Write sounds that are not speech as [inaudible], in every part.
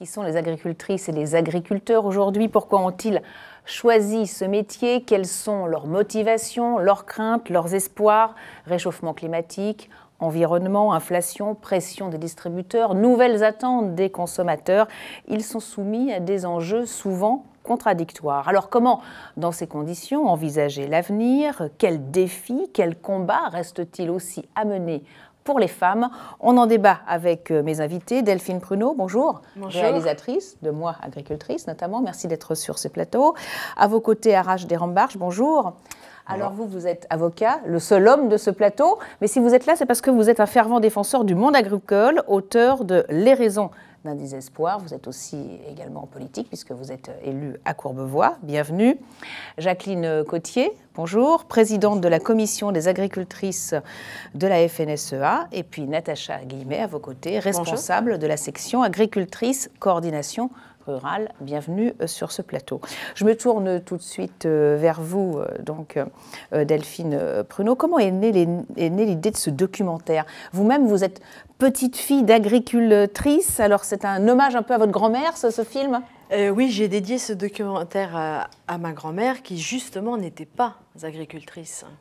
qui sont les agricultrices et les agriculteurs aujourd'hui Pourquoi ont-ils choisi ce métier Quelles sont leurs motivations, leurs craintes, leurs espoirs Réchauffement climatique, environnement, inflation, pression des distributeurs, nouvelles attentes des consommateurs, ils sont soumis à des enjeux souvent contradictoires. Alors comment, dans ces conditions, envisager l'avenir Quels défis, quels combats restent-ils aussi à mener pour les femmes. On en débat avec euh, mes invités. Delphine Pruneau, bonjour. bonjour. Réalisatrice de Moi, agricultrice notamment. Merci d'être sur ce plateau. À vos côtés, des Desrambarche, bonjour. Alors vous, vous êtes avocat, le seul homme de ce plateau, mais si vous êtes là, c'est parce que vous êtes un fervent défenseur du monde agricole, auteur de Les raisons d'un désespoir. Vous êtes aussi également en politique puisque vous êtes élu à Courbevoie. Bienvenue. Jacqueline Cotier, bonjour, présidente de la commission des agricultrices de la FNSEA. Et puis Natacha Guillemet, à vos côtés, responsable de la section agricultrice coordination Bienvenue euh, sur ce plateau. Je me tourne tout de suite euh, vers vous, euh, donc Delphine Pruneau. Comment est née l'idée de ce documentaire Vous-même, vous êtes petite fille d'agricultrice, alors c'est un hommage un peu à votre grand-mère, ce, film oui, j'ai dédié ce documentaire à ma grand-mère qui justement n'était pas agricultrice, hein,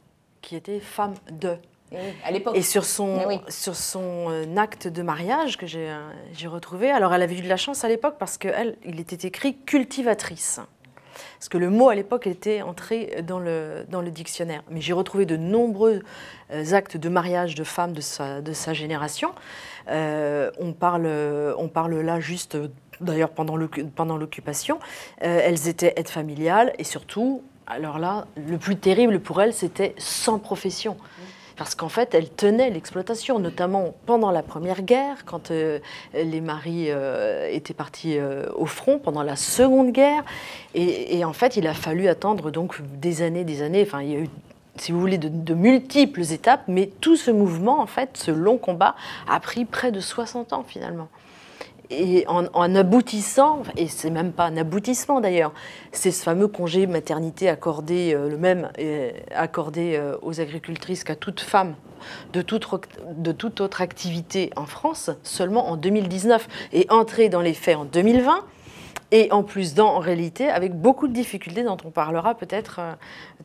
qui était femme de. Et, eh à l'époque. et sur son, eh sur son euh, acte de mariage que euh, j'ai, retrouvé, alors elle avait eu de la chance à l'époque parce il était écrit cultivatrice. Parce que le mot à l'époque était entré dans le, dans le dictionnaire. Mais j'ai retrouvé de nombreux euh, actes de mariage de femmes de sa, de sa génération. on, parle, on parle là juste, d'ailleurs pendant, pendant l'occupation, elles étaient aides familiales et surtout, alors là, le plus terrible pour elles, c'était sans profession parce qu'en fait, elle tenait l'exploitation, notamment pendant la Première Guerre, quand euh, les maris euh, étaient partis euh, au front, pendant la Seconde Guerre. Et, en fait, il a fallu attendre donc des années, des années. Enfin, il y a eu, si vous voulez, de, de, multiples étapes, mais tout ce mouvement, en fait, ce long combat, a pris près de 60 ans finalement et en, aboutissant, et c'est même pas un aboutissement d'ailleurs, c'est ce fameux congé maternité accordé, euh, le même, euh, accordé euh, aux agricultrices qu'à toute femme de toute, de toute autre activité en France, seulement en 2019, et entré dans les faits en 2020, et en plus dans, en réalité, avec beaucoup de difficultés dont on parlera peut-être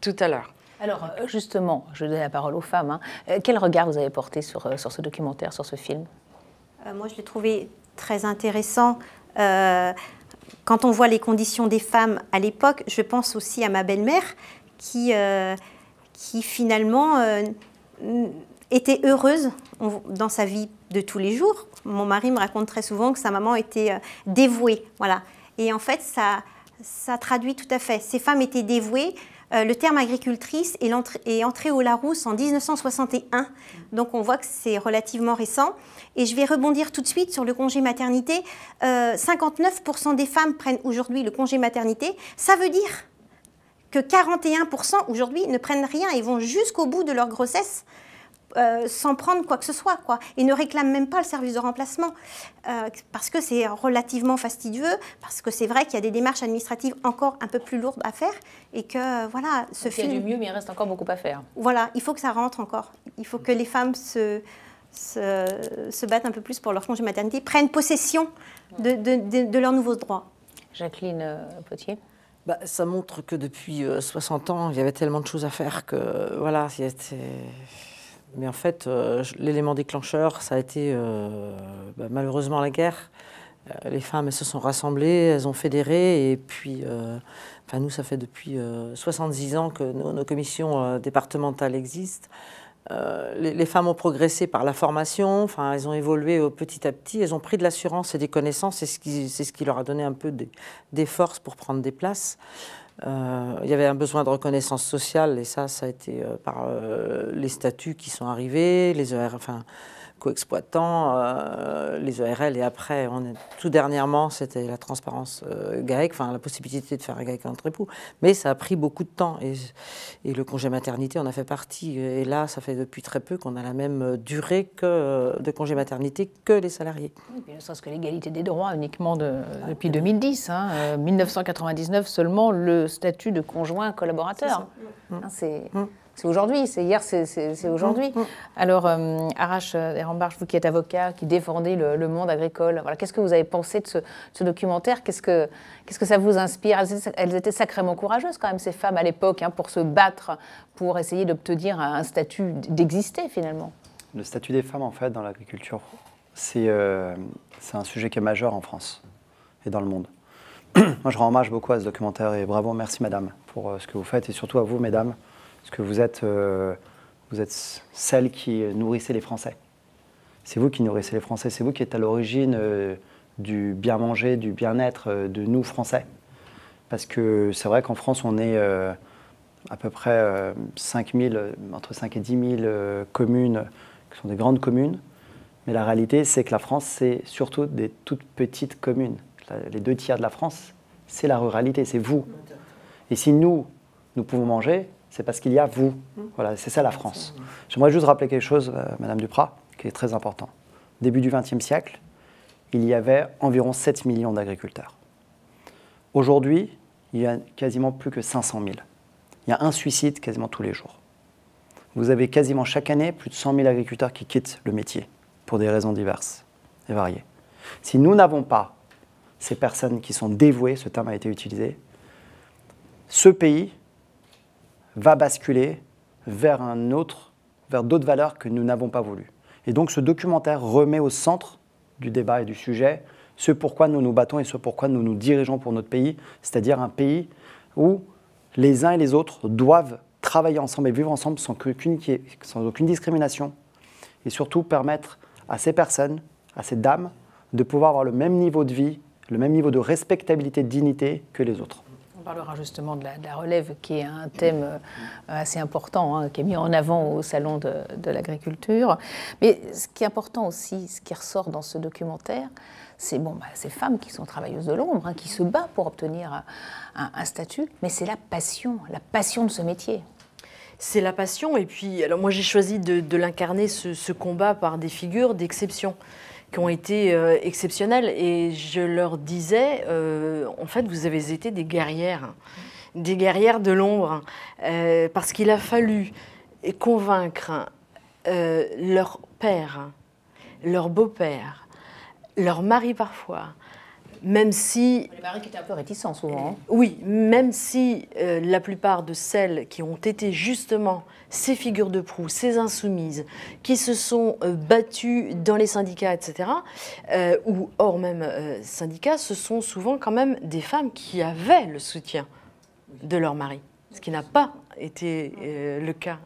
tout à l'heure. Alors justement, je donne la parole aux femmes. Hein. Quel regard vous avez porté sur, sur ce documentaire, sur ce film Moi, je l'ai trouvé très intéressant. Euh, quand on voit les conditions des femmes à l'époque, je pense aussi à ma belle-mère qui, euh, qui finalement euh, était heureuse dans sa vie de tous les jours. Mon mari me raconte très souvent que sa maman était dévouée. Voilà. Et en fait, ça, ça traduit tout à fait. Ces femmes étaient dévouées, euh, le terme agricultrice est, entré au Larousse en 1961, donc on voit que c'est relativement récent. Et je vais rebondir tout de suite sur le congé maternité. 59% euh, des femmes prennent aujourd'hui le congé maternité. Ça veut dire que 41% aujourd'hui ne prennent rien et vont jusqu'au bout de leur grossesse s'en euh, sans prendre quoi que ce soit. Quoi. Ils ne réclament même pas le service de remplacement euh, parce que c'est relativement fastidieux, parce que c'est vrai qu'il y a des démarches administratives encore un peu plus lourdes à faire et que voilà, ce fait Il du mieux, mais il reste encore beaucoup à faire. Voilà, il faut que ça rentre encore. Il faut que les femmes se... battent un peu plus pour leur congé maternité, prennent possession de, leurs nouveaux droits. Jacqueline euh, Potier bah, Ça montre que depuis 60 ans, il y avait tellement de choses à faire que voilà, c'était... Mais en fait, euh, l'élément déclencheur, ça a été euh, bah, malheureusement la guerre. Euh, les femmes, elles se sont rassemblées, elles ont fédéré, et puis, enfin nous, ça fait depuis 70 ans que nos, commissions départementales existent. les, femmes ont progressé par la formation, enfin, elles ont évolué petit à petit, elles ont pris de l'assurance et des connaissances, c'est ce, ce, qui leur a donné un peu des forces pour prendre des places. Euh, il y avait un besoin de reconnaissance sociale, et ça, ça a été euh, par euh, les statuts qui sont arrivés, les ER, co-exploitants, euh, les ERL et après, on tout dernièrement, c'était la transparence euh, GAEC, enfin la possibilité de faire un GAEC entre époux. Mais ça a pris beaucoup de temps et, et le congé maternité on a fait partie. Et là, ça fait depuis très peu qu'on a la même durée que, de congé maternité que les salariés. ne le sens que l'égalité des droits uniquement de, ah, depuis 2010. 1999 hein. euh, seulement, le statut de conjoint collaborateur. C'est... C'est aujourd'hui, c'est hier, c'est aujourd'hui. Mm, mm. Alors, euh, et euh, Rembarche, vous qui êtes avocat, qui défendez le, monde agricole, voilà, qu'est-ce que vous avez pensé de ce, ce documentaire Qu'est-ce que ça vous inspire elles, étaient sacrément courageuses quand même, ces femmes à l'époque, hein, pour se battre, pour essayer d'obtenir un, statut, d'exister finalement. Le statut des femmes, en fait, dans l'agriculture, c'est euh, c'est un sujet qui est majeur en France et dans le monde. [clears throat] Moi, je rends hommage beaucoup à ce documentaire et bravo, merci madame pour euh, ce que vous faites et surtout à vous, mesdames, parce que vous êtes, euh, vous êtes celle qui nourrissez les Français. C'est vous qui nourrissez les Français, c'est vous qui êtes à l'origine euh, du bien manger, du bien-être euh, de nous Français. Parce que c'est vrai qu'en France, on est à peu près 5 000, entre 5 et 10 000 communes qui sont des grandes communes. Mais la réalité, c'est que la France, c'est surtout des toutes petites communes. Les deux tiers de la France, c'est la ruralité, c'est vous. Et si nous, nous pouvons manger, c'est parce qu'il y a vous. Voilà, c'est ça la France. J'aimerais juste rappeler quelque chose, euh, Madame Duprat, qui est très important. Début du XXe siècle, il y avait environ 7 millions d'agriculteurs. Aujourd'hui, il y a quasiment plus que 500 000. Il y a un suicide quasiment tous les jours. Vous avez quasiment chaque année plus de 100 000 agriculteurs qui quittent le métier pour des raisons diverses et variées. Si nous n'avons pas ces personnes qui sont dévouées, ce terme a été utilisé, ce pays va basculer vers un autre, vers d'autres valeurs que nous n'avons pas voulu. Et donc ce documentaire remet au centre du débat et du sujet ce pourquoi nous nous battons et ce pourquoi nous nous dirigeons pour notre pays, c'est-à-dire un pays où les uns et les autres doivent travailler ensemble et vivre ensemble sans aucune, sans aucune discrimination et surtout permettre à ces personnes, à ces dames, de pouvoir avoir le même niveau de vie, le même niveau de respectabilité, de dignité que les autres. On parlera justement de la, relève, qui est un thème euh, assez important, hein, qui est mis en avant au Salon de, l'agriculture. Mais ce qui est important aussi, ce qui ressort dans ce documentaire, c'est bon, bah, ces femmes qui sont travailleuses de l'ombre, hein, qui se battent pour obtenir un, statut, mais c'est la passion, la passion de ce métier. C'est la passion, et puis alors moi j'ai choisi de, l'incarner, ce combat, par des figures d'exception qui ont été exceptionnels euh, exceptionnelles. Et je leur disais, euh, en fait, vous avez été des guerrières, des guerrières de l'ombre, euh, parce qu'il a fallu convaincre leur père, leur beau-père, leur mari parfois. Même si. Les maris qui étaient un peu réticents souvent. Hein. Oui, même si la plupart de celles qui ont été justement ces figures de proue, ces insoumises, qui se sont euh, battues dans les syndicats, etc., euh, ou hors même euh, syndicats, ce sont souvent quand même des femmes qui avaient le soutien de leur mari, ce qui n'a pas été le cas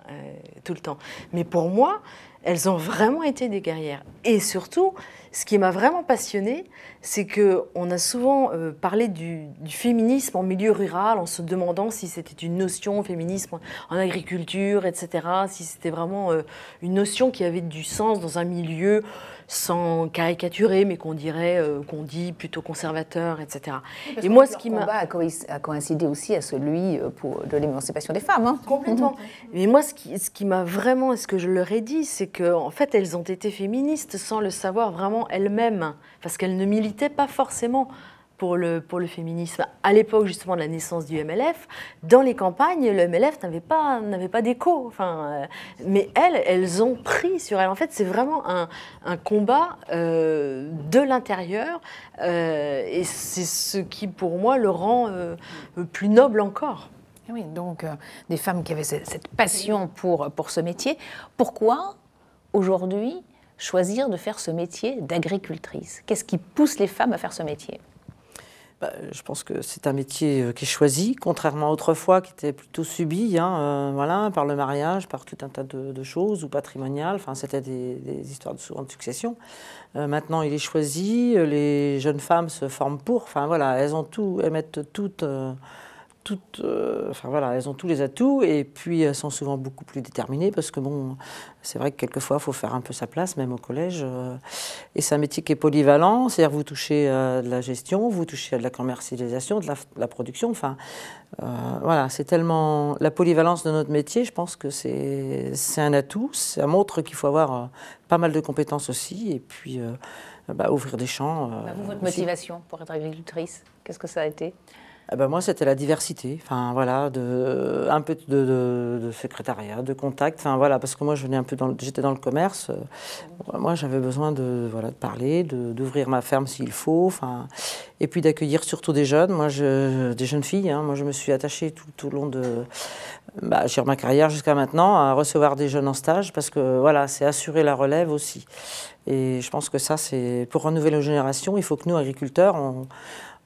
tout le temps. Mais pour moi, elles ont vraiment été des guerrières. Et surtout, ce qui m'a vraiment passionnée, c'est qu'on a souvent euh, parlé du, féminisme en milieu rural en se demandant si c'était une notion féminisme en agriculture, etc., si c'était vraiment euh, une notion qui avait du sens dans un milieu sans caricaturer, mais qu'on dirait, euh, qu'on dit plutôt conservateur, etc. et moi, ce qui m'a. a coïncidé aussi à celui euh, pour, de l'émancipation des femmes. Hein. Complètement. Mhm. mais moi, ce qui, ce qui m'a vraiment, et ce que je leur ai dit, c'est qu'en en fait, elles ont été féministes sans le savoir vraiment elles-mêmes, parce qu'elles ne militaient pas forcément pour le, pour le féminisme à l'époque justement de la naissance du MLF, dans les campagnes, le MLF n'avait pas, pas d'écho. Enfin, euh, mais elles, elles ont pris sur elles. En fait, c'est vraiment un, un combat euh, de l'intérieur euh, et c'est ce qui, pour moi, le rend plus noble encore. Eh oui, donc des femmes qui avaient cette passion pour, pour ce métier. Pourquoi aujourd'hui choisir de faire ce métier d'agricultrice Qu'est-ce qui pousse les femmes à faire ce métier bah, je pense que c'est un métier euh, qui est choisi, contrairement à autrefois qui était plutôt subi, hein, euh, voilà, par le mariage, par tout un tas de, choses, ou patrimonial. Enfin, c'était des, histoires de souvent de succession. Euh, maintenant, il est choisi. Les jeunes femmes se forment pour. Enfin voilà, elles ont tout, elles mettent toutes. Euh, enfin voilà, elles ont tous les atouts et puis elles sont souvent beaucoup plus déterminées parce que bon, c'est vrai que quelquefois il faut faire un peu sa place, même au collège. Euh, et c'est un métier qui est polyvalent, c'est-à-dire vous touchez à euh, de la gestion, vous touchez à de la commercialisation, de la, production. Enfin, voilà, c'est tellement la polyvalence de notre métier. Je pense que c'est un atout, ça montre qu'il faut avoir pas mal de compétences aussi et puis bah, ouvrir des champs. Bah, vous, votre motivation pour être agricultrice, qu'est-ce que ça a été ah ben moi, c'était la diversité, enfin voilà, de, un peu de, secrétariat, de contact, enfin voilà, parce que moi, je venais un peu dans, j'étais dans le commerce. Euh, moi, j'avais besoin de voilà de parler, d'ouvrir ma ferme s'il faut, enfin, et puis d'accueillir surtout des jeunes. Moi, je, des jeunes filles. Hein. moi, je me suis attachée tout, tout au long de bah, ma carrière jusqu'à maintenant à recevoir des jeunes en stage parce que voilà, c'est assurer la relève aussi. Et je pense que ça, c'est pour renouveler nos générations, il faut que nous, agriculteurs, on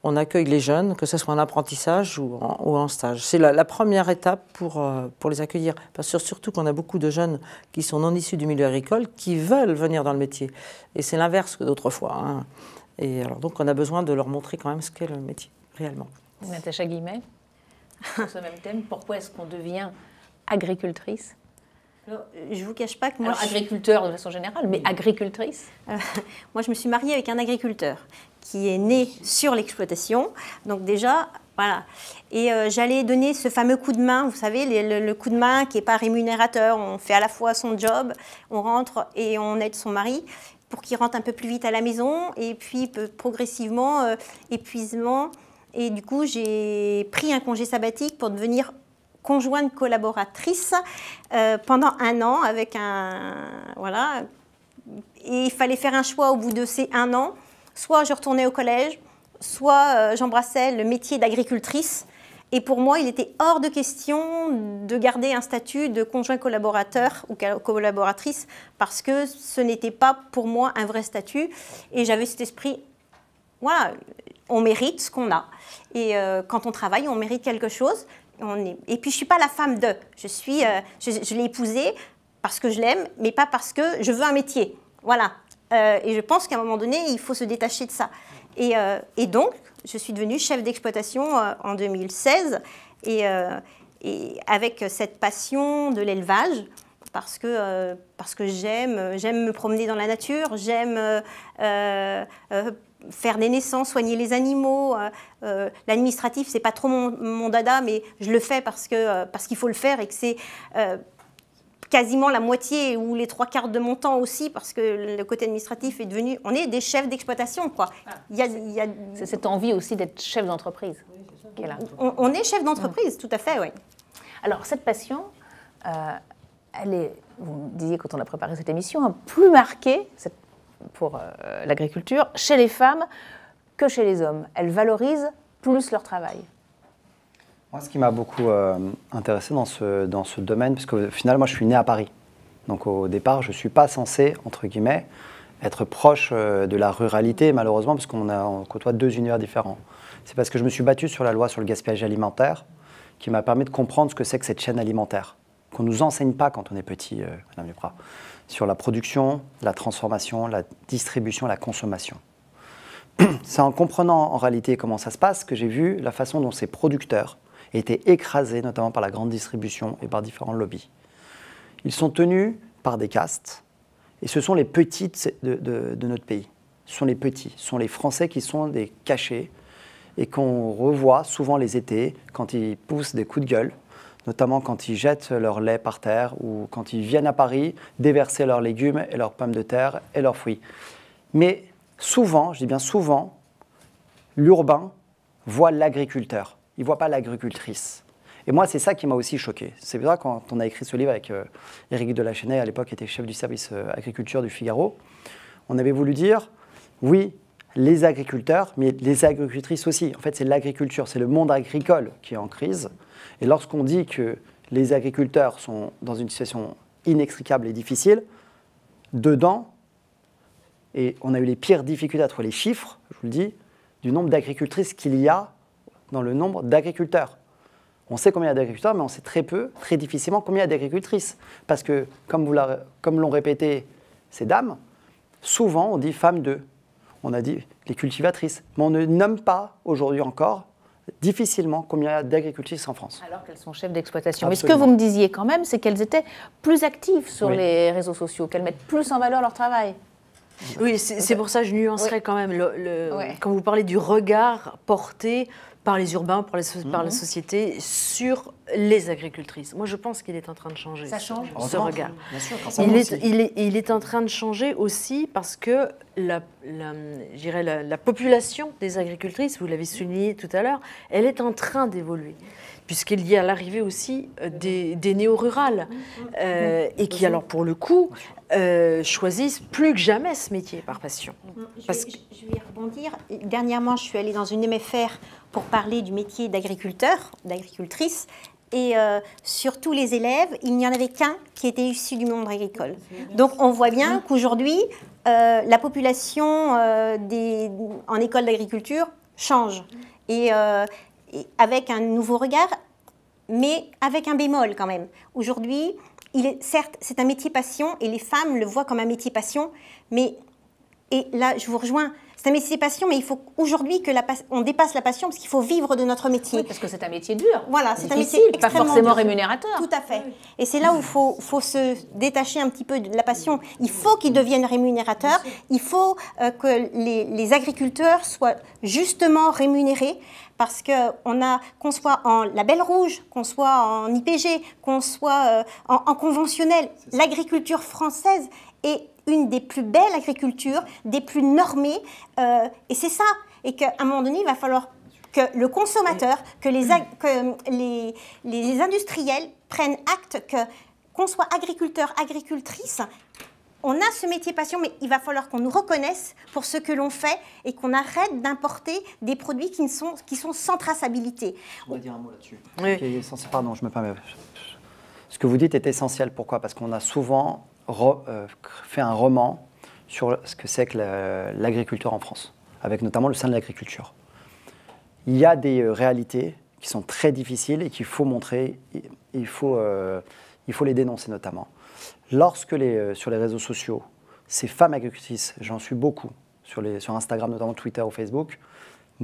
on accueille les jeunes, que ce soit en apprentissage ou en, stage. C'est la, première étape pour, euh, pour les accueillir. Parce que surtout qu'on a beaucoup de jeunes qui sont non issus du milieu agricole, qui veulent venir dans le métier. Et c'est l'inverse que d'autrefois. Hein. Et alors donc on a besoin de leur montrer quand même ce qu'est le métier, réellement. Natacha Guimet, sur ce même thème, pourquoi est-ce qu'on devient agricultrice alors, euh, je vous cache pas que moi. Alors, agriculteur de façon générale, mais agricultrice euh, [laughs] Moi, je me suis mariée avec un agriculteur qui est né sur l'exploitation. Donc déjà, voilà. Et euh, j'allais donner ce fameux coup de main, vous savez, le, coup de main qui n'est pas rémunérateur. On fait à la fois son job, on rentre et on aide son mari pour qu'il rentre un peu plus vite à la maison et puis progressivement, euh, épuisement. Et du coup, j'ai pris un congé sabbatique pour devenir conjointe collaboratrice euh, pendant un an avec un... Voilà. Et il fallait faire un choix au bout de ces un an Soit je retournais au collège, soit euh, j'embrassais le métier d'agricultrice. Et pour moi, il était hors de question de garder un statut de conjoint collaborateur ou collaboratrice parce que ce n'était pas pour moi un vrai statut. Et j'avais cet esprit, voilà, on mérite ce qu'on a. Et euh, quand on travaille, on mérite quelque chose. Et puis, je ne suis pas la femme de. Je, suis, euh, je, je l'ai épousée parce que je l'aime, mais pas parce que je veux un métier. Voilà, euh, et je pense qu'à un moment donné, il faut se détacher de ça. Et, euh, donc, je suis devenue chef d'exploitation euh, en 2016, et, et, avec cette passion de l'élevage, parce que, parce que j'aime, j'aime me promener dans la nature, j'aime faire des naissances, soigner les animaux. L'administratif, c'est pas trop mon, mon, dada, mais je le fais parce, que, parce qu'il faut le faire et que c'est quasiment la moitié ou les trois quarts de mon temps aussi, parce que le côté administratif est devenu. On est des chefs d'exploitation, quoi. Il y cette envie aussi d'être chef d'entreprise on, est chef d'entreprise, tout à fait, oui. Alors, cette passion, euh, elle est, vous me disiez quand on a préparé cette émission, plus marquée pour euh, l'agriculture chez les femmes que chez les hommes. Elles valorisent plus leur travail. Moi, ce qui m'a beaucoup euh, intéressé dans ce, dans ce domaine, parce que finalement, moi, je suis né à Paris. Donc, au départ, je ne suis pas censé, entre guillemets, être proche euh, de la ruralité, malheureusement, parce qu'on côtoie deux univers différents. C'est parce que je me suis battu sur la loi sur le gaspillage alimentaire qui m'a permis de comprendre ce que c'est que cette chaîne alimentaire, qu'on ne nous enseigne pas quand on est petit, euh, Madame Duprat, sur la production, la transformation, la distribution, la consommation. C'est en comprenant en réalité comment ça se passe que j'ai vu la façon dont ces producteurs été écrasés notamment par la grande distribution et par différents lobbies. Ils sont tenus par des castes, et ce sont les petites de, de, de notre pays. Ce sont les petits, ce sont les Français qui sont des cachés et qu'on revoit souvent les étés quand ils poussent des coups de gueule, notamment quand ils jettent leur lait par terre ou quand ils viennent à Paris déverser leurs légumes et leurs pommes de terre et leurs fruits. Mais souvent, je dis bien souvent, l'urbain voit l'agriculteur ils ne voient pas l'agricultrice. Et moi, c'est ça qui m'a aussi choqué. C'est vrai, quand on a écrit ce livre avec euh, Éric Delachenay, à l'époque, était chef du service euh, agriculture du Figaro, on avait voulu dire, oui, les agriculteurs, mais les agricultrices aussi. En fait, c'est l'agriculture, c'est le monde agricole qui est en crise. Et lorsqu'on dit que les agriculteurs sont dans une situation inextricable et difficile, dedans, et on a eu les pires difficultés à trouver les chiffres, je vous le dis, du nombre d'agricultrices qu'il y a dans le nombre d'agriculteurs. On sait combien il y a d'agriculteurs, mais on sait très peu, très difficilement combien il y a d'agricultrices. Parce que, comme, l'ont répété ces dames, souvent on dit femmes d'eux. on a dit les cultivatrices, mais on ne nomme pas aujourd'hui encore difficilement combien il y a d'agricultrices en France. Alors qu'elles sont chefs d'exploitation. Mais ce que vous me disiez quand même, c'est qu'elles étaient plus actives sur les réseaux sociaux, qu'elles mettent plus en valeur leur travail. Oui, c'est pour ça que je nuancerais quand même. Le, Quand vous parlez du regard porté par les urbains, par, la mhm. société, sur les agricultrices. Moi, je pense qu'il est en train de changer Ça change. ce, regard. il, est, en train de changer aussi parce que la, la, la population des agricultrices, vous l'avez souligné tout à l'heure, elle est en train d'évoluer puisqu'il y a l'arrivée aussi euh, des, néo-rurales, euh, et qui alors pour le coup euh, choisissent plus que jamais ce métier par passion. Parce... Je, je, vais rebondir. Dernièrement, je suis allée dans une MFR pour parler du métier d'agriculteur, d'agricultrice, et sur tous les élèves, il n'y en avait qu'un qui était issu du monde agricole. Donc on voit bien qu'aujourd'hui, la population des, en école d'agriculture change. Et avec un nouveau regard, mais avec un bémol quand même. Aujourd'hui, il est, certes, c'est un métier passion et les femmes le voient comme un métier passion, mais et là, je vous rejoins. C'est un métier passion, mais il faut aujourd'hui que la on dépasse la passion parce qu'il faut vivre de notre métier. parce que c'est un métier dur. Voilà, c'est un métier pas forcément rémunérateur. Tout à fait. Et c'est là où il faut, faut, se détacher un petit peu de la passion. Il faut qu'ils deviennent rémunérateurs. Il faut euh, que les, les agriculteurs soient justement rémunérés parce qu'on a, qu'on soit en label rouge, qu'on soit en IPG, qu'on soit euh, en, conventionnel, l'agriculture française est une des plus belles agricultures, des plus normées, euh, et c'est ça. Et qu'à un moment donné, il va falloir que le consommateur, que les, que les, industriels prennent acte que qu'on soit agriculteur, agricultrice, on a ce métier passion, mais il va falloir qu'on nous reconnaisse pour ce que l'on fait et qu'on arrête d'importer des produits qui, ne sont, qui sont sans traçabilité. On va dire un mot là-dessus. Oui. pardon, je me permets. Ce que vous dites est essentiel. Pourquoi Parce qu'on a souvent euh, fait un roman sur ce que c'est que l'agriculture en France, avec notamment le sein de l'agriculture. Il y a des euh, réalités qui sont très difficiles et qu'il faut montrer, il faut, euh, il faut les dénoncer notamment. Lorsque euh, sur les réseaux sociaux, ces femmes agricultrices, j'en suis beaucoup, sur, sur Instagram, notamment Twitter ou Facebook,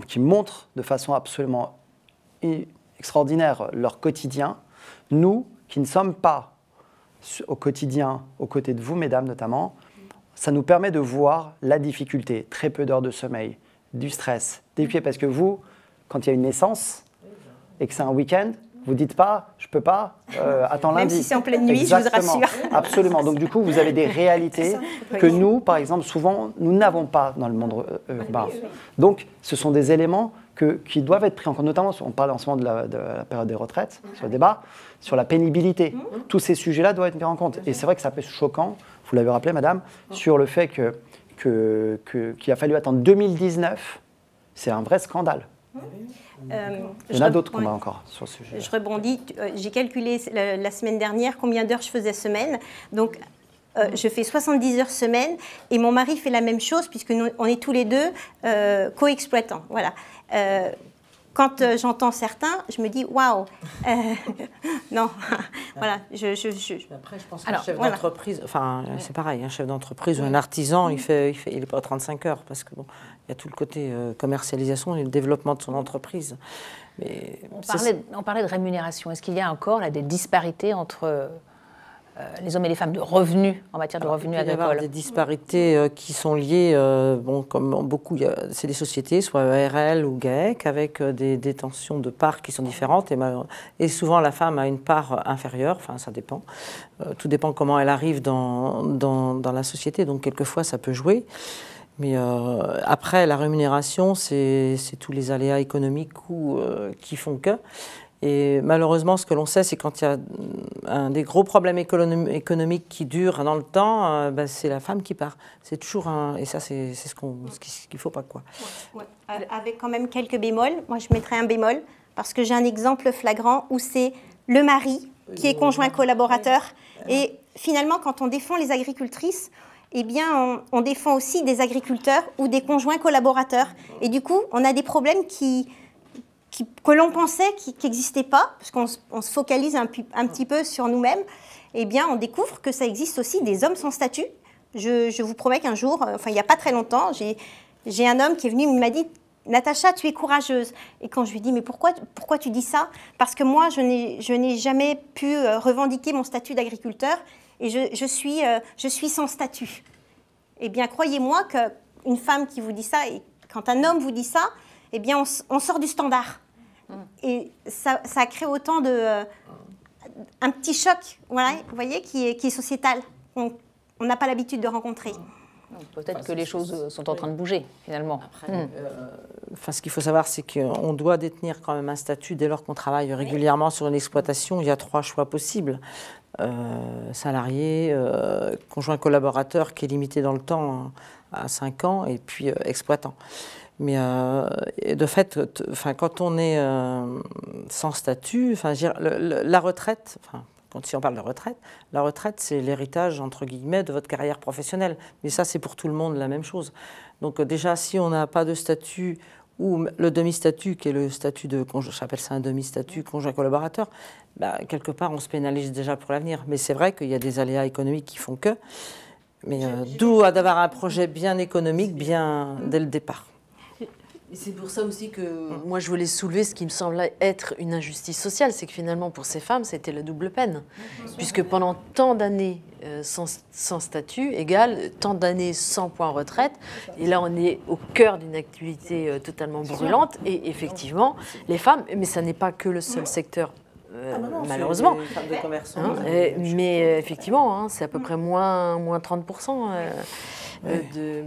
qui montrent de façon absolument extraordinaire leur quotidien, nous, qui ne sommes pas au quotidien, aux côtés de vous, mesdames notamment, ça nous permet de voir la difficulté, très peu d'heures de sommeil, du stress, des pieds, parce que vous, quand il y a une naissance et que c'est un week-end, vous dites pas, je peux pas, euh, attends lundi. Même si c'est en pleine nuit, je vous rassure. Absolument. Donc du coup, vous avez des [laughs] réalités que nous, par exemple, souvent, nous n'avons pas dans le monde euh, urbain. Donc, ce sont des éléments que, qui doivent être pris en compte, notamment, on parle en ce moment de la, période des retraites, sur le débat, sur la pénibilité. Mhm. Tous ces sujets-là doivent être pris en compte. Et c'est vrai que ça peut être choquant, vous l'avez rappelé, madame, sur le fait qu'il que, que, a fallu attendre 2019. C'est un vrai scandale. Euh, Il y en a d'autres qu'on a encore sur ce sujet. Je rebondis. Euh, j'ai calculé la semaine dernière combien d'heures je faisais semaine. Donc, euh, je fais 70 heures semaine et mon mari fait la même chose puisque nous, on est tous les deux euh, co-exploitants. Voilà. quand j'entends certains, je me dis waouh, [laughs] non, [laughs] voilà. Je, je, Après, je pense qu'un chef d'entreprise, enfin, c'est pareil, un chef d'entreprise ou un artisan, il mm. fait, il fait, il est pas à 35 heures parce que bon, il y a tout le côté euh, commercialisation et le développement de son entreprise. on, parlait, de rémunération. Est-ce qu'il y a encore là, des disparités entre euh, les hommes et les femmes de revenus en matière de revenus agricoles euh, Il y a des disparités qui sont liées, bon, comme beaucoup, c'est des sociétés, soit ERL ou GAEC, avec des, détentions de parts qui sont différentes. Et, souvent, la femme a une part inférieure, enfin, ça dépend. tout dépend comment elle arrive dans la société, donc quelquefois, ça peut jouer. Mais euh, après, la rémunération, c'est tous les aléas économiques euh, qui font que. Et malheureusement, ce que l'on sait, c'est quand il y a un des gros problèmes économiques qui durent dans le temps, euh, ben, c'est la femme qui part. C'est toujours un... Et ça, c'est ce qu'il ne faut pas. quoi. Avec quand même quelques bémols. Moi, je mettrais un bémol parce que j'ai un exemple flagrant où c'est le mari qui est conjoint collaborateur. Et finalement, quand on défend les agricultrices, eh bien, on, défend aussi des agriculteurs ou des conjoints collaborateurs. Et du coup, on a des problèmes que l'on pensait qu'ils n'existaient pas, parce qu'on se focalise un, petit peu sur nous-mêmes. Eh bien, on découvre que ça existe aussi des hommes sans statut. Je, vous promets qu'un jour, euh, enfin, il n'y a pas très longtemps, j'ai un homme qui est venu, il m'a dit Natacha, tu es courageuse. Et quand je lui dis, mais pourquoi, pourquoi tu dis ça Parce que moi, je n'ai jamais pu euh, revendiquer mon statut d'agriculteur et je, suis, euh, je suis sans statut. Eh bien, croyez-moi qu'une femme qui vous dit ça, et quand un homme vous dit ça, eh bien, on, sort du standard. Mm. Et ça, crée autant de... Euh, un petit choc, voilà, vous voyez, qui est, qui est sociétal. On n'a pas l'habitude de rencontrer. Mm. Peut-être que les choses sont en train de bouger, finalement. Mm. Euh, enfin, ce qu'il faut savoir, c'est qu'on doit détenir quand même un statut dès lors qu'on travaille régulièrement sur une exploitation. Il y a trois choix possibles. Euh, salarié, euh, conjoint collaborateur qui est limité dans le temps à 5 ans et puis euh, exploitant. Mais de fait, quand on est sans statut, la retraite, quand, si on parle de retraite, la retraite, c'est l'héritage, entre guillemets, de votre carrière professionnelle. Mais ça, c'est pour tout le monde la même chose. Donc déjà, si on n'a pas de statut, ou le demi-statut, qui est le statut de, j'appelle ça un demi-statut conjoint collaborateur, bah, quelque part on se pénalise déjà pour l'avenir. Mais c'est vrai qu'il y a des aléas économiques qui font que. Mais euh, d'où d'avoir un projet bien économique, bien dès le départ. C'est pour ça aussi que mm. moi je voulais soulever ce qui me semblait être une injustice sociale, c'est que finalement pour ces femmes c'était la double peine, mm. puisque pendant tant d'années euh, sans, statut égal, tant d'années sans point retraite, et là on est au cœur d'une activité euh, totalement brûlante, et effectivement les femmes, mais ça n'est pas que le seul mm. secteur euh, ah, bah malheureusement. Hein, hein, mais effectivement, hein, c'est à peu près moins, moins 30% de,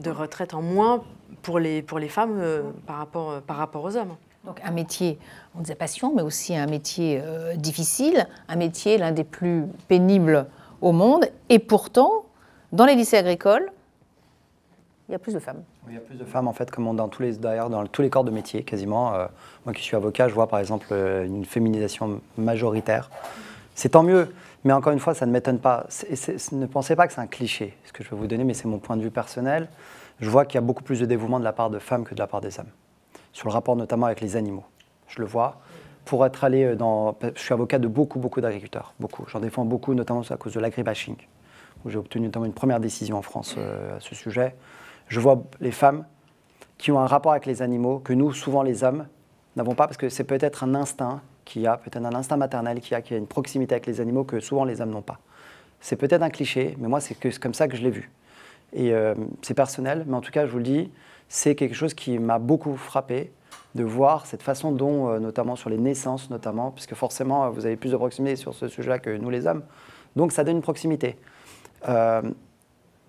de, retraite en moins pour les, femmes euh, par, rapport, euh, par rapport aux hommes. Donc un métier, on disait passion, mais aussi un métier euh, difficile, un métier l'un des plus pénibles au monde. Et pourtant, dans les lycées agricoles, il y a plus de femmes. Il y a plus de femmes, en fait, comme dans tous les, dans tous les corps de métier, quasiment. moi qui suis avocat, je vois par exemple une féminisation majoritaire. C'est tant mieux, mais encore une fois, ça ne m'étonne pas. ne pensez pas que c'est un cliché, ce que je vais vous donner, mais c'est mon point de vue personnel je vois qu'il y a beaucoup plus de dévouement de la part de femmes que de la part des hommes, sur le rapport notamment avec les animaux. Je le vois. Pour être allé euh, dans. Je suis avocat de beaucoup, beaucoup d'agriculteurs, beaucoup. J'en défends beaucoup, notamment à cause de l'agribashing, où j'ai obtenu notamment une première décision en France euh, à ce sujet. Je vois les femmes qui ont un rapport avec les animaux que nous, souvent les hommes, n'avons pas, parce que c'est peut-être un instinct qui a, peut-être un instinct maternel qui a, qui a une proximité avec les animaux que souvent les hommes n'ont pas. C'est peut-être un cliché, mais moi, c'est comme ça que je l'ai vu. Et euh, c'est personnel, mais en tout cas, je vous le dis, c'est quelque chose qui m'a beaucoup frappé de voir cette façon dont, euh, notamment sur les naissances, notamment, puisque forcément, vous avez plus de proximité sur ce sujet-là que nous les hommes. Donc, ça donne une proximité. Euh,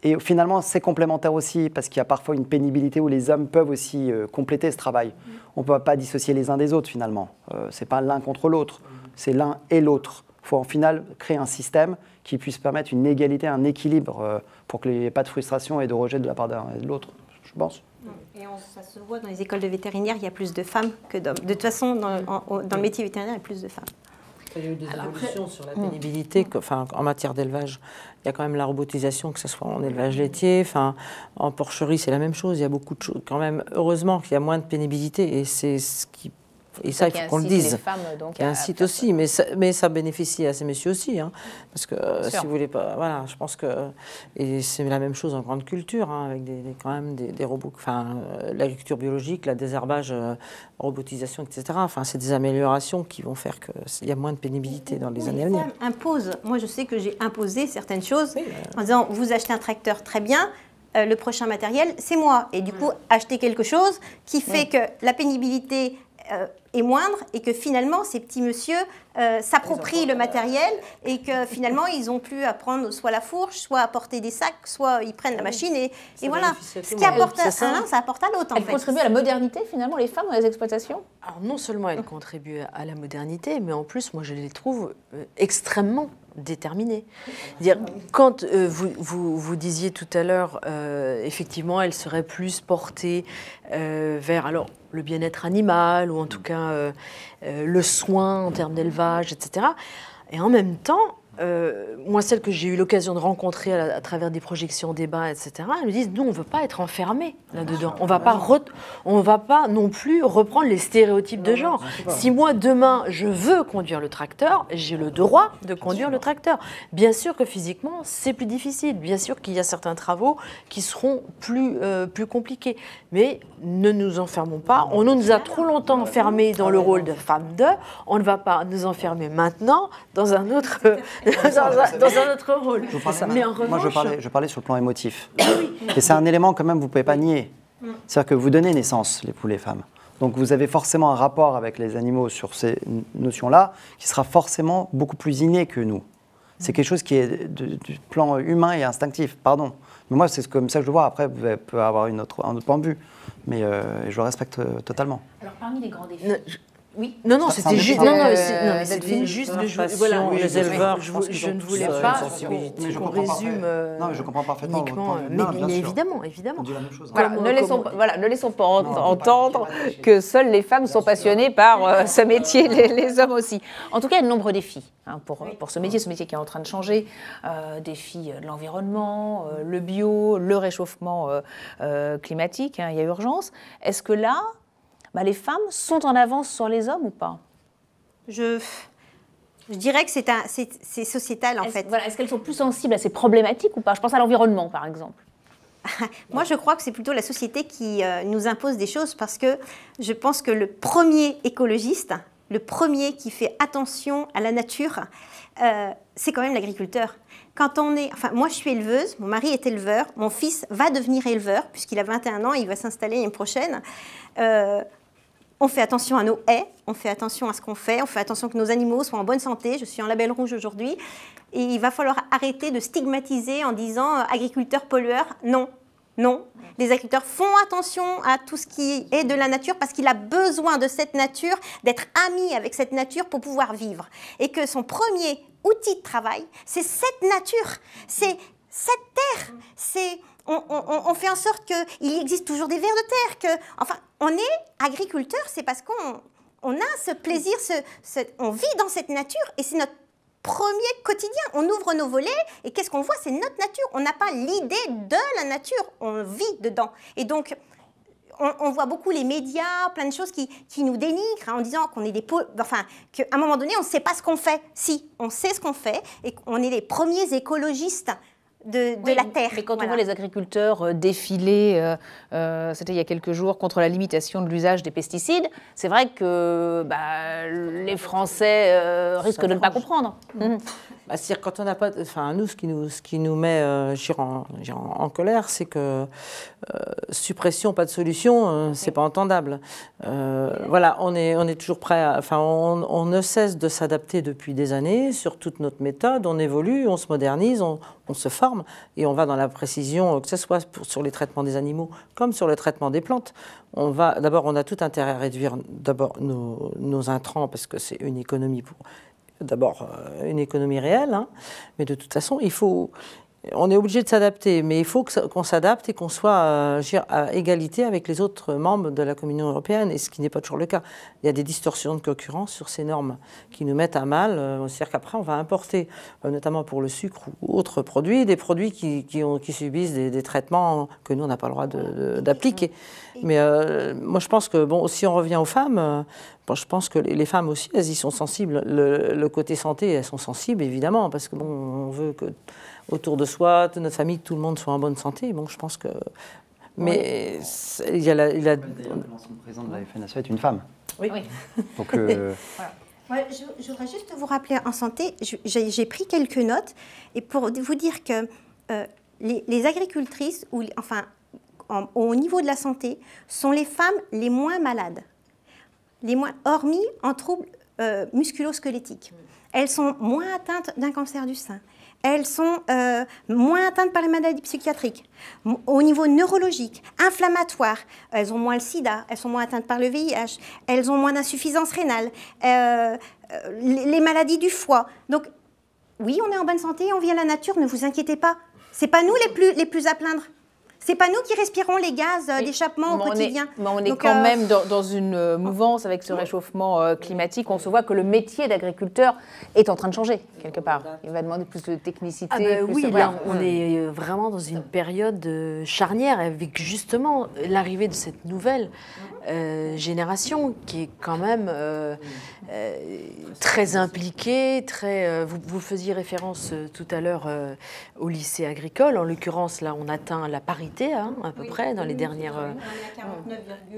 et finalement, c'est complémentaire aussi, parce qu'il y a parfois une pénibilité où les hommes peuvent aussi compléter ce travail. Mm. On ne peut pas dissocier les uns des autres, finalement. ce n'est pas l'un contre l'autre, mm. c'est l'un et l'autre. Il faut en final créer un système qui puisse permettre une égalité, un équilibre euh, pour qu'il n'y ait pas de frustration et de rejet de la part d'un et de l'autre, je pense. Et on, ça se voit dans les écoles de vétérinaires, il y a plus de femmes que d'hommes. De toute façon, dans, le métier vétérinaire, il y a plus de femmes. Il y a eu des évolutions sur la hmm. pénibilité, enfin, en matière d'élevage. Il y a quand même la robotisation, que ce soit en élevage laitier, en porcherie, c'est la même chose. Il y a beaucoup de choses. Quand même, heureusement qu'il y a moins de pénibilité, et c'est ce qui et ça, il faut qu'on le dise. il y a un site aussi, mais ça, mais ça bénéficie à ces messieurs aussi. Hein. parce que si vous voulez pas. Voilà, je pense que. Et c'est la même chose en grande culture, hein, avec des, quand même des, robots. Enfin, euh, l'agriculture biologique, la désherbage, euh, robotisation, etc. Enfin, c'est des améliorations qui vont faire qu'il y a moins de pénibilité dans les années à venir. Impose. Moi, je sais que j'ai imposé certaines choses en disant vous achetez un tracteur très bien. Euh, le prochain matériel, c'est moi. Et du mm. coup, acheter quelque chose qui mm. fait que la pénibilité, euh, est moindre et que finalement ces petits monsieur euh, s'approprient le matériel et que [laughs] finalement ils ont plus à prendre soit la fourche, soit à porter des sacs, soit ils prennent la ah machine et, voilà. Ce qui apporte à l'un, ça apporte à l'autre. Elles contribuent à la modernité finalement, les femmes dans les exploitations Alors non seulement elles contribuent à la modernité, mais en plus moi je les trouve euh, extrêmement déterminée. Dire, quand euh, vous, vous, vous, disiez tout à l'heure, euh, effectivement, elle serait plus portée euh, vers alors, le bien-être animal ou en tout mm. cas le soin en termes d'élevage, etc. Et en même temps, euh, moi, celles que j'ai eu l'occasion de rencontrer à, travers des projections, débats, etc., elles me disent nous, on ne veut pas être enfermés là-dedans. On ne va pas non plus reprendre les stéréotypes de genre. Si moi, demain, je veux conduire le tracteur, j'ai le droit de conduire le tracteur. Bien sûr que physiquement, c'est plus difficile. Bien sûr qu'il y a certains travaux qui seront plus, euh, plus compliqués. Mais ne nous enfermons pas. On nous a trop longtemps bah, enfermés dans le ah rôle de femme de. On ne va pas nous enfermer maintenant dans un autre dans, un, autre rôle. Moi, je parlais, je parlais, sur le plan émotif. Ah et c'est un élément quand même vous pouvez pas nier. C'est-à-dire que vous donnez naissance, les poules et femmes. Donc vous avez forcément un rapport avec les animaux sur ces notions-là qui sera forcément beaucoup plus inné que nous. C'est quelque chose qui est du plan humain et instinctif, pardon. Mais moi, c'est comme ça que je le vois. Après, vous pouvez avoir une autre, un autre point de vue. Mais euh, je le respecte euh, totalement. Alors, parmi les grands défis. Oui. Non, non, c'était euh, juste. Non, non, juste je les éleveurs, je, ne voulais pas qu'on résume. Euh, non, mais je comprends parfaitement. mais, évidemment, évidemment. ne laissons pas, entendre que seules les femmes sont passionnées par euh, [laughs] ce métier, les, hommes aussi. En tout cas, il y a de nombreux défis hein, pour pour ce métier, ce métier qui est en train de changer. Défis de l'environnement, le bio, le réchauffement climatique. Hein, il y a urgence. Est-ce que là bah, les femmes sont en avance sur les hommes ou pas Je... Je dirais que c'est sociétal en fait. Voilà, Est-ce qu'elles sont plus sensibles à ces problématiques ou pas Je pense à l'environnement par exemple. [laughs] Moi, je crois que c'est plutôt la société qui euh, nous impose des choses parce que je pense que le premier écologiste, le premier qui fait attention à la nature, euh, c'est quand même l'agriculteur. Quand on est, enfin, moi je suis éleveuse, mon mari est éleveur, mon fils va devenir éleveur puisqu'il a 21 ans, il va s'installer l'année prochaine. Euh, on fait attention à nos haies, on fait attention à ce qu'on fait, on fait attention que nos animaux soient en bonne santé. Je suis en label rouge aujourd'hui. Et il va falloir arrêter de stigmatiser en disant euh, agriculteurs, pollueurs. pollueur. Non, non. Les agriculteurs font attention à tout ce qui est de la nature parce qu'il a besoin de cette nature, d'être ami avec cette nature pour pouvoir vivre. Et que son premier outil de travail, c'est cette nature, c'est cette terre, c'est on, fait en sorte qu'il existe toujours des vers de terre. Que, enfin, on est agriculteur, c'est parce qu'on a ce plaisir, ce, on vit dans cette nature et c'est notre premier quotidien. On ouvre nos volets et qu'est-ce qu'on voit C'est notre nature. On n'a pas l'idée de la nature, on vit dedans. Et donc, on, voit beaucoup les médias, plein de choses qui, nous dénigrent hein, en disant qu'on est des enfin qu'à un moment donné on ne sait pas ce qu'on fait. Si, on sait ce qu'on fait et qu'on est les premiers écologistes de, la terre. Mais quand on voit les agriculteurs euh, défiler, euh, euh, c'était il y a quelques jours, contre la limitation de l'usage des pesticides, c'est vrai que bah, les Français risquent de ne pas comprendre. Mhm. Bah, c'est-à-dire quand on n'a pas, enfin nous, ce qui nous, qui nous met euh, en, en, colère, c'est que euh, suppression, pas de solution, euh, c'est pas entendable. Euh, voilà, on est, on est toujours prêt. enfin, on, ne cesse de s'adapter depuis des années sur toute notre méthode. On évolue, on se modernise, on, se forme et on va dans la précision, que ce soit sur les traitements des animaux comme sur le traitement des plantes. On va, d'abord, on a tout intérêt à réduire d'abord nos, nos intrants parce que c'est une économie pour d'abord euh, une économie réelle, hein, mais de toute façon, il faut, on est obligé de s'adapter, mais il faut qu'on s'adapte et qu'on soit euh, à égalité avec les autres membres de la Communion européenne, et ce qui n'est pas toujours le cas. Il y a des distorsions de concurrence sur ces normes qui nous mettent à mal. Euh, c'est-à-dire qu'après, on va importer, euh, notamment pour le sucre ou autres produits, des produits qui, ont, qui subissent des, traitements que nous, on n'a pas le droit d'appliquer. Mais moi, je pense que, bon, si on revient aux femmes, bon, je pense que les, femmes aussi, elles y sont sensibles. Le, le côté santé, elles sont sensibles, évidemment, parce que, bon, on veut que autour de soi, de notre famille, tout le monde soit en bonne santé. Bon, je pense que. Mais il y a la. la... de la FNSE est une femme. Oui. oui. [laughs] Donc. Euh, [laughs] je, voudrais juste vous rappeler en santé, j'ai pris quelques notes et pour vous dire que euh, les, agricultrices, ou, enfin au niveau de la santé, sont les femmes les moins malades, les moins, hormis en troubles euh, musculo-squelettiques. Elles sont moins atteintes d'un cancer du sein, elles sont euh, moins atteintes par les maladies psychiatriques. Au niveau neurologique, inflammatoire, elles ont moins le sida, elles sont moins atteintes par le VIH, elles ont moins d'insuffisance rénale, euh, euh, les maladies du foie. Donc, oui, on est en bonne santé, on vient à la nature, ne vous inquiétez pas. C'est pas nous les plus, les plus à plaindre c'est pas nous qui respirons les gaz euh, d'échappement au quotidien. On est, mais on est quand euh, même dans, une euh, mouvance avec ce réchauffement climatique. On se voit que le métier d'agriculteur est en train de changer, quelque part. Il va demander plus de technicité. Ah bah oui, on mm. est vraiment dans une période charnière avec justement l'arrivée de cette nouvelle génération qui est quand même très impliquée. Très, vous, vous faisiez référence tout à l'heure au lycée agricole. En l'occurrence, là, on atteint la Paris. Hein, à peu près, dans les dernières. Euh,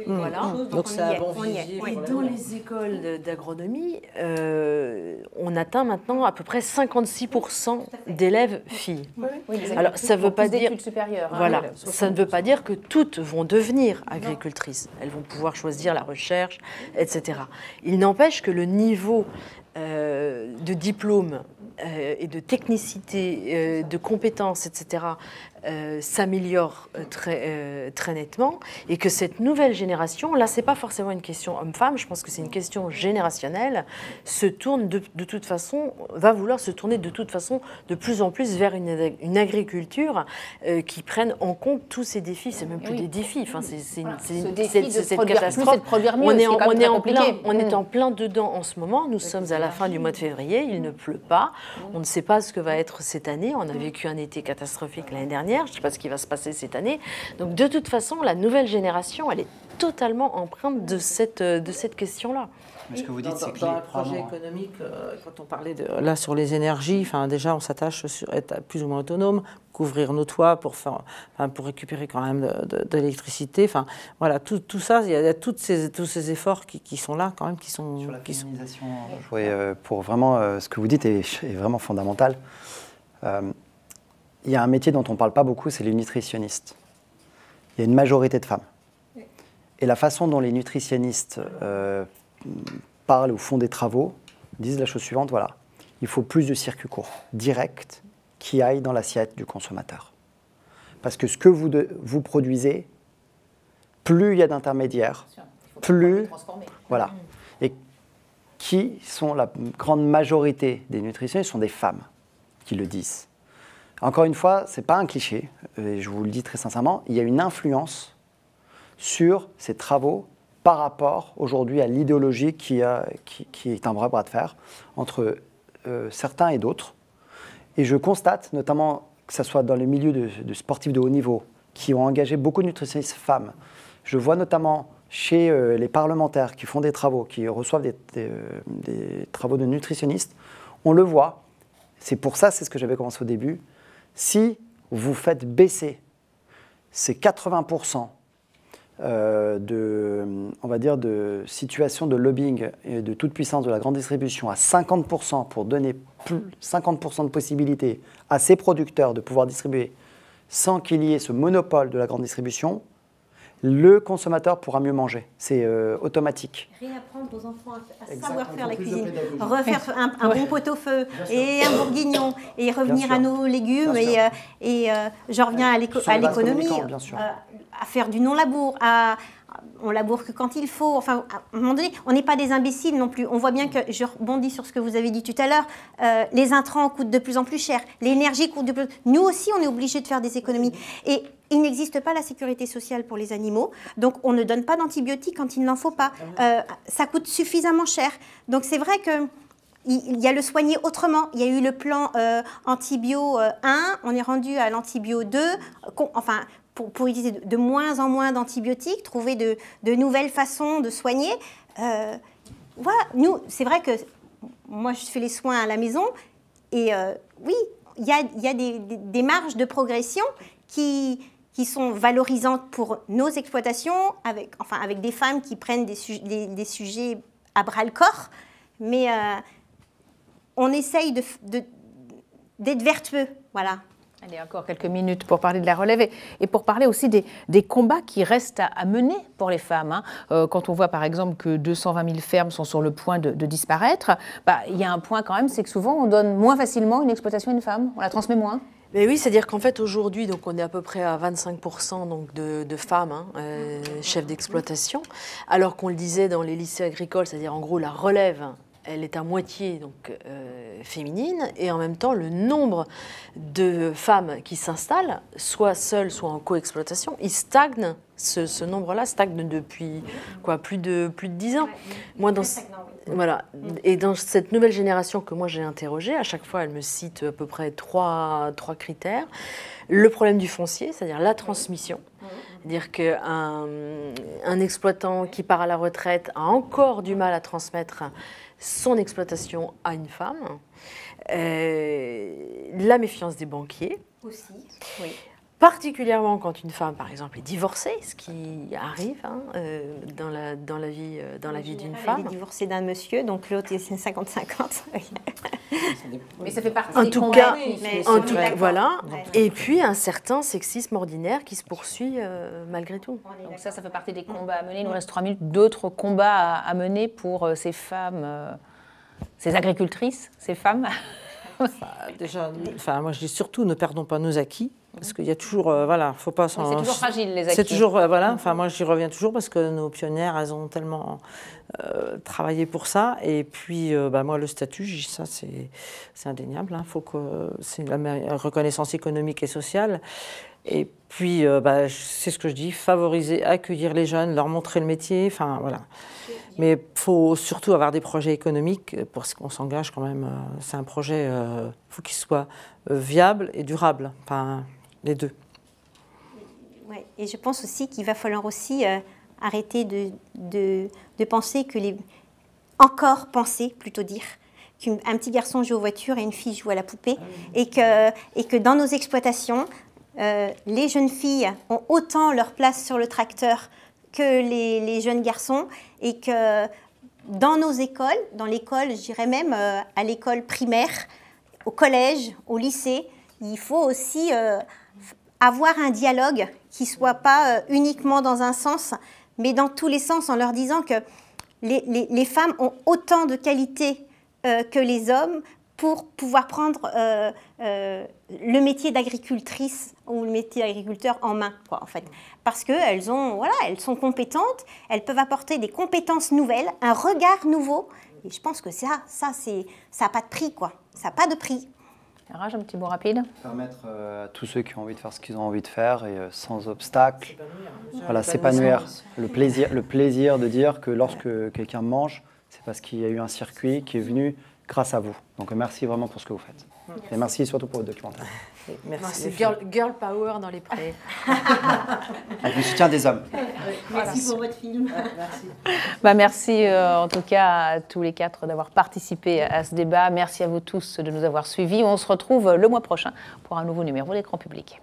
voilà. Donc, ça a bon dans les écoles d'agronomie, euh, on atteint maintenant à peu près 56% d'élèves filles. Oui, Alors, ça veut pas dire. Hein, voilà. Ça ne veut pas dire que toutes vont devenir agricultrices. Elles vont pouvoir choisir la recherche, etc. Il n'empêche que le niveau euh, de diplôme et de technicité, de compétences, etc., euh, s'améliore euh, très, euh, très nettement et que cette nouvelle génération, là c'est pas forcément une question homme-femme, je pense que c'est une question générationnelle, se tourne de, de, toute façon, va vouloir se tourner de toute façon de plus en plus vers une, une agriculture qui prenne en compte tous ces défis, c'est même plus des défis, enfin, c'est voilà. cette catastrophe. on est, on on est mm. en plein dedans en ce moment, nous bah, sommes à la fin du mois de février, il ne pleut pas, mm. on ne sait pas ce que va être cette année, on a vécu un été catastrophique l'année dernière. Je ne sais pas ce qui va se passer cette année. Donc de toute façon, la nouvelle génération, elle est totalement empreinte de cette, euh, de cette question-là. ce que vous dites, c'est que dans un projet économique, euh, quand on parlait de, là sur les énergies, enfin déjà on s'attache à être plus ou moins autonome, couvrir nos toits pour pour récupérer quand même de, l'électricité, enfin voilà tout, tout ça, il y a, toutes tous ces efforts qui, sont là quand même, qui sont sur la qui sont... Euh, pour vraiment ce que vous dites est vraiment fondamental il y a un métier dont on ne parle pas beaucoup, c'est les nutritionnistes. Il y a une majorité de femmes. Et la façon dont les nutritionnistes euh, parlent ou font des travaux disent la chose suivante, voilà, il faut plus de circuits courts, directs, qui aillent dans l'assiette du consommateur. Parce que ce que vous, vous produisez, plus il y a d'intermédiaires, plus... Voilà. Et qui sont la grande majorité des nutritionnistes sont des femmes qui le disent. Encore une fois, ce n'est pas un cliché, et je vous le dis très sincèrement, il y a une influence sur ces travaux par rapport aujourd'hui à l'idéologie qui, qui, est un vrai bras de fer entre euh, certains et d'autres. Et je constate, notamment que ce soit dans les milieux de, sportifs de haut niveau, qui ont engagé beaucoup de nutritionnistes femmes, je vois notamment chez euh, les parlementaires qui font des travaux, qui reçoivent euh, des travaux de nutritionnistes, on le voit. C'est pour ça, c'est ce que j'avais commencé au début, si vous faites baisser ces 80% euh, de, on va dire, de situation de lobbying et de toute puissance de la grande distribution à 50% pour donner 50% de possibilités à ces producteurs de pouvoir distribuer sans qu'il y ait ce monopole de la grande distribution, le consommateur pourra mieux manger. C'est euh, automatique. Réapprendre aux enfants à, savoir faire la cuisine, refaire un, bon pot-au-feu et un bourguignon, et revenir à nos légumes. Et, euh, et euh, je reviens à l'économie, à, à faire du non-labour, à on laboure que quand il faut. Enfin, à un moment donné, on n'est pas des imbéciles non plus. On voit bien que, je rebondis sur ce que vous avez dit tout à l'heure, euh, les intrants coûtent de plus en plus cher, l'énergie coûte de plus en plus Nous aussi, on est obligé de faire des économies. Et il n'existe pas la sécurité sociale pour les animaux, donc on ne donne pas d'antibiotiques quand il n'en faut pas. Ah euh, ça coûte suffisamment cher. Donc c'est vrai que il y a le soigner autrement. Il y a eu le plan euh, antibio 1, on est rendu à l'antibio 2, enfin, pour, utiliser de, moins en moins d'antibiotiques, trouver de, nouvelles façons de soigner. Euh, voilà, nous, c'est vrai que moi, je fais les soins à la maison, et euh, oui, il y a, des, marges de progression qui, qui sont valorisantes pour nos exploitations, avec, enfin, avec des femmes qui prennent des, des, sujets à bras-le-corps, mais euh, on essaye d'être vertueux, voilà, Allez, encore quelques minutes pour parler de la relève et, pour parler aussi des, combats qui restent à, mener pour les femmes. Hein. Euh, quand on voit par exemple que 220 000 fermes sont sur le point de, disparaître, bah, il y a un point quand même, c'est que souvent on donne moins facilement une exploitation à une femme, on la transmet moins. Mais oui, c'est-à-dire qu'en fait aujourd'hui, donc on est à peu près à 25% donc de, femmes hein, euh, chefs d'exploitation, alors qu'on le disait dans les lycées agricoles, c'est-à-dire en gros la relève elle est à moitié donc, euh, féminine, et en même temps, le nombre de femmes qui s'installent, soit seules, soit en co-exploitation, il stagne. Ce, nombre-là stagne depuis quoi, plus, de, plus de 10 ans. Moi, dans, voilà. Mm. Et dans cette nouvelle génération que moi j'ai interrogée, à chaque fois elle me cite à peu près trois, trois critères. Le problème du foncier, c'est-à-dire la transmission. Mm. Mm. C'est-à-dire qu'un un exploitant qui part à la retraite a encore du mal à transmettre son exploitation à une femme, euh, la méfiance des banquiers. Aussi, oui particulièrement quand une femme, par exemple, est divorcée, ce qui arrive hein, euh, dans, la, dans la vie, euh, dans la vie d'une femme. Elle est divorcée d'un monsieur, donc l'autre est 50-50. [laughs] mais ça fait partie en des tout en tout, voilà. Et puis un certain sexisme ordinaire qui se poursuit euh, malgré tout. Donc ça, ça fait partie des combats à mener. Il nous reste trois minutes. D'autres combats à, mener pour ces femmes, ces agricultrices, ces femmes. déjà, enfin, moi je dis surtout ne perdons pas nos acquis parce qu'il y a toujours, il euh, voilà, faut pas s'en. c'est toujours fragile les acquis. C'est toujours, euh, voilà. Enfin, moi, j'y reviens toujours parce que nos pionnières, elles ont tellement euh, travaillé pour ça. Et puis, bah, moi, le statut, je dis ça, c'est indéniable. Hein. Faut que c'est la reconnaissance économique et sociale. Et puis, bah, c'est ce que je dis, favoriser, accueillir les jeunes, leur montrer le métier. Enfin, voilà. Mais faut surtout avoir des projets économiques pour ce qu'on s'engage quand même. C'est un projet, faut qu'il soit viable et durable. Enfin, les deux. et je pense aussi qu'il va falloir aussi euh, arrêter de, de, penser que les... Encore penser, plutôt dire, qu'un petit garçon joue aux voitures et une fille joue à la poupée, ah et, que, et que dans nos exploitations, euh, les jeunes filles ont autant leur place sur le tracteur que les, les jeunes garçons, et que dans nos écoles, dans l'école, je dirais même euh, à l'école primaire, au collège, au lycée, il faut aussi avoir un dialogue qui ne soit pas euh, uniquement dans un sens, mais dans tous les sens, en leur disant que les, les, femmes ont autant de qualités euh, que les hommes pour pouvoir prendre euh, le métier d'agricultrice ou le métier d'agriculteur en main, quoi, en fait. Parce qu'elles ont, voilà, elles sont compétentes, elles peuvent apporter des compétences nouvelles, un regard nouveau. Et je pense que ça, ça, c'est, ça n'a pas de prix, quoi. Ça n'a pas de prix un petit mot rapide. Permettre euh, à tous ceux qui ont envie de faire ce qu'ils ont envie de faire et euh, sans obstacle. Voilà, s'épanouir. Le plaisir, le plaisir de dire que lorsque quelqu'un mange, c'est parce qu'il y a eu un circuit qui est venu grâce à vous. Donc euh, merci vraiment pour ce que vous faites. Et merci surtout pour votre documentaire. Merci. C'est girl, power dans les prés. [laughs] Avec le soutien des hommes. Merci pour votre film. Merci. Bah, merci euh, en tout cas à tous les quatre d'avoir participé à ce débat. Merci à vous tous de nous avoir suivis. On se retrouve le mois prochain pour un nouveau numéro d'écran public.